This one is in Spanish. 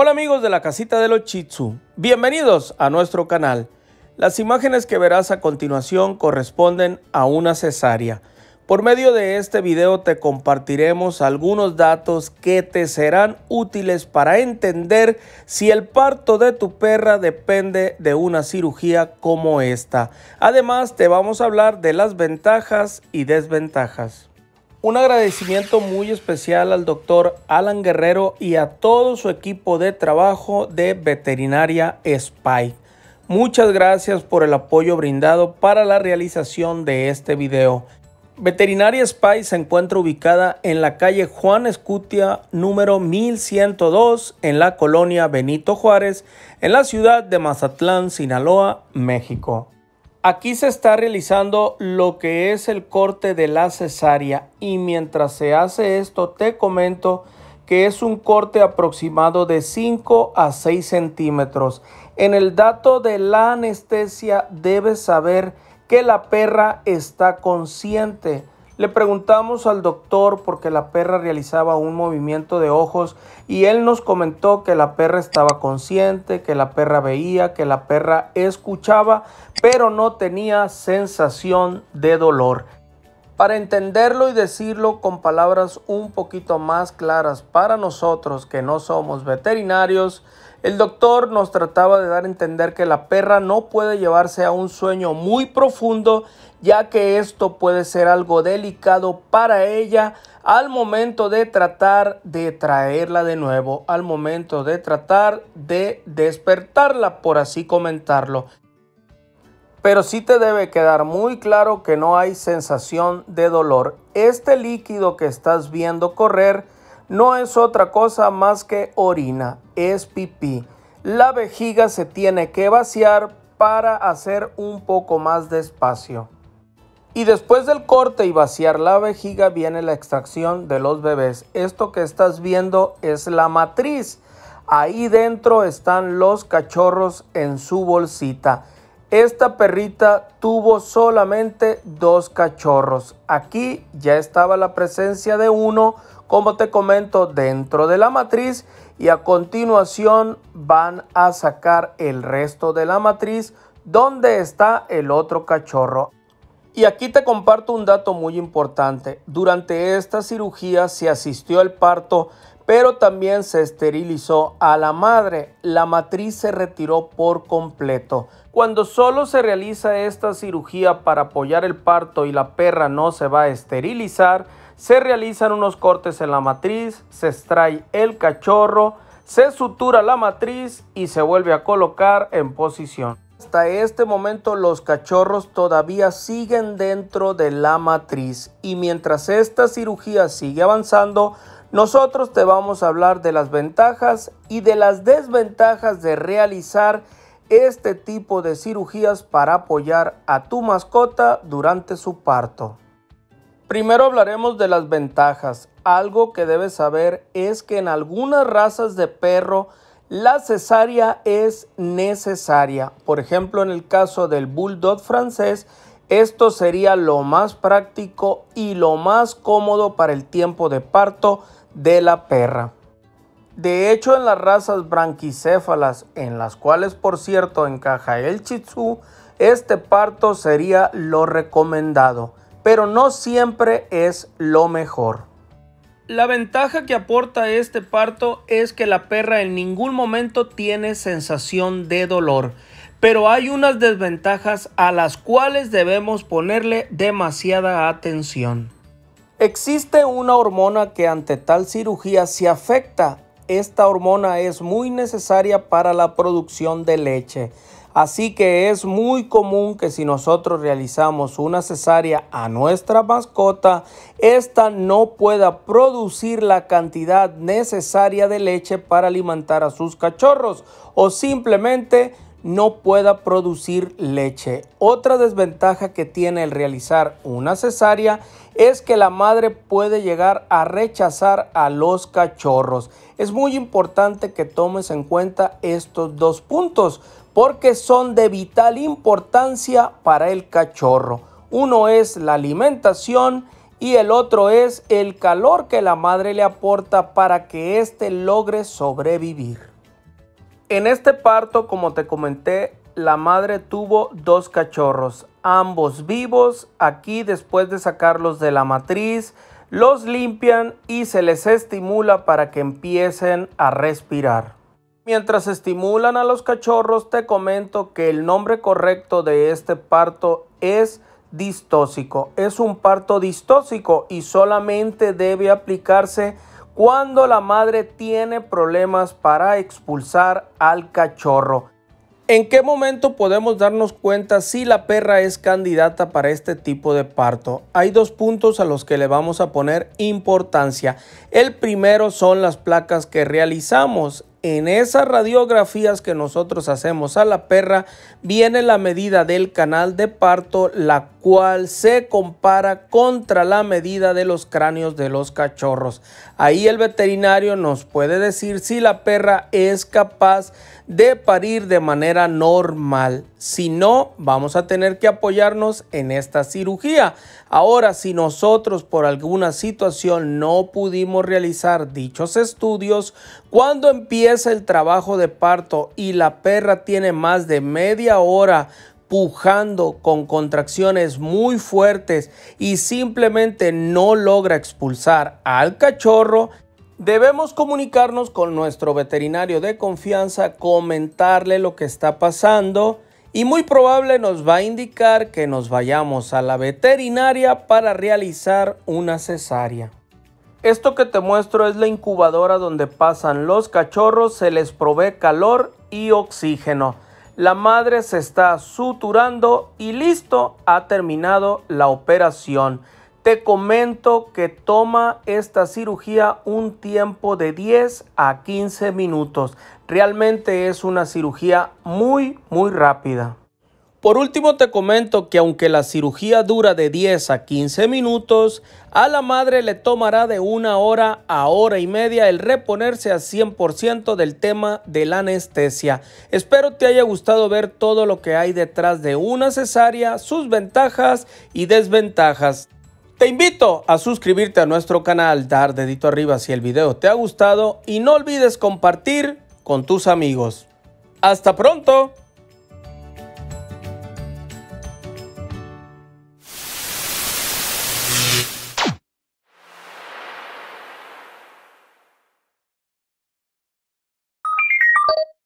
Hola amigos de la casita de los Chitsu, bienvenidos a nuestro canal. Las imágenes que verás a continuación corresponden a una cesárea. Por medio de este video te compartiremos algunos datos que te serán útiles para entender si el parto de tu perra depende de una cirugía como esta. Además te vamos a hablar de las ventajas y desventajas. Un agradecimiento muy especial al doctor Alan Guerrero y a todo su equipo de trabajo de Veterinaria Spy. Muchas gracias por el apoyo brindado para la realización de este video. Veterinaria Spy se encuentra ubicada en la calle Juan Escutia número 1102 en la colonia Benito Juárez, en la ciudad de Mazatlán, Sinaloa, México. Aquí se está realizando lo que es el corte de la cesárea y mientras se hace esto te comento que es un corte aproximado de 5 a 6 centímetros. En el dato de la anestesia debes saber que la perra está consciente le preguntamos al doctor porque la perra realizaba un movimiento de ojos y él nos comentó que la perra estaba consciente, que la perra veía, que la perra escuchaba, pero no tenía sensación de dolor para entenderlo y decirlo con palabras un poquito más claras para nosotros que no somos veterinarios, el doctor nos trataba de dar a entender que la perra no puede llevarse a un sueño muy profundo, ya que esto puede ser algo delicado para ella al momento de tratar de traerla de nuevo, al momento de tratar de despertarla, por así comentarlo. Pero sí te debe quedar muy claro que no hay sensación de dolor. Este líquido que estás viendo correr no es otra cosa más que orina, es pipí. La vejiga se tiene que vaciar para hacer un poco más despacio. espacio. Y después del corte y vaciar la vejiga viene la extracción de los bebés. Esto que estás viendo es la matriz. Ahí dentro están los cachorros en su bolsita. Esta perrita tuvo solamente dos cachorros. Aquí ya estaba la presencia de uno, como te comento, dentro de la matriz y a continuación van a sacar el resto de la matriz donde está el otro cachorro. Y aquí te comparto un dato muy importante. Durante esta cirugía se asistió al parto pero también se esterilizó a la madre. La matriz se retiró por completo. Cuando solo se realiza esta cirugía para apoyar el parto y la perra no se va a esterilizar, se realizan unos cortes en la matriz, se extrae el cachorro, se sutura la matriz y se vuelve a colocar en posición. Hasta este momento los cachorros todavía siguen dentro de la matriz y mientras esta cirugía sigue avanzando, nosotros te vamos a hablar de las ventajas y de las desventajas de realizar este tipo de cirugías para apoyar a tu mascota durante su parto. Primero hablaremos de las ventajas. Algo que debes saber es que en algunas razas de perro la cesárea es necesaria. Por ejemplo, en el caso del bulldog francés, esto sería lo más práctico y lo más cómodo para el tiempo de parto de la perra. De hecho, en las razas branquicéfalas, en las cuales por cierto encaja el Chitsu, este parto sería lo recomendado, pero no siempre es lo mejor. La ventaja que aporta este parto es que la perra en ningún momento tiene sensación de dolor, pero hay unas desventajas a las cuales debemos ponerle demasiada atención. Existe una hormona que ante tal cirugía se afecta. Esta hormona es muy necesaria para la producción de leche. Así que es muy común que si nosotros realizamos una cesárea a nuestra mascota, esta no pueda producir la cantidad necesaria de leche para alimentar a sus cachorros o simplemente no pueda producir leche. Otra desventaja que tiene el realizar una cesárea es que la madre puede llegar a rechazar a los cachorros. Es muy importante que tomes en cuenta estos dos puntos porque son de vital importancia para el cachorro. Uno es la alimentación y el otro es el calor que la madre le aporta para que éste logre sobrevivir. En este parto, como te comenté, la madre tuvo dos cachorros, ambos vivos. Aquí después de sacarlos de la matriz, los limpian y se les estimula para que empiecen a respirar. Mientras estimulan a los cachorros, te comento que el nombre correcto de este parto es distósico. Es un parto distósico y solamente debe aplicarse cuando la madre tiene problemas para expulsar al cachorro. ¿En qué momento podemos darnos cuenta si la perra es candidata para este tipo de parto? Hay dos puntos a los que le vamos a poner importancia. El primero son las placas que realizamos en esas radiografías que nosotros hacemos a la perra viene la medida del canal de parto, la cual se compara contra la medida de los cráneos de los cachorros. Ahí el veterinario nos puede decir si la perra es capaz de parir de manera normal. Si no, vamos a tener que apoyarnos en esta cirugía. Ahora, si nosotros por alguna situación no pudimos realizar dichos estudios, cuando empieza el trabajo de parto y la perra tiene más de media hora pujando con contracciones muy fuertes y simplemente no logra expulsar al cachorro, Debemos comunicarnos con nuestro veterinario de confianza, comentarle lo que está pasando y muy probable nos va a indicar que nos vayamos a la veterinaria para realizar una cesárea. Esto que te muestro es la incubadora donde pasan los cachorros, se les provee calor y oxígeno. La madre se está suturando y listo, ha terminado la operación. Te comento que toma esta cirugía un tiempo de 10 a 15 minutos. Realmente es una cirugía muy, muy rápida. Por último te comento que aunque la cirugía dura de 10 a 15 minutos, a la madre le tomará de una hora a hora y media el reponerse a 100% del tema de la anestesia. Espero te haya gustado ver todo lo que hay detrás de una cesárea, sus ventajas y desventajas. Te invito a suscribirte a nuestro canal, dar dedito arriba si el video te ha gustado y no olvides compartir con tus amigos. ¡Hasta pronto!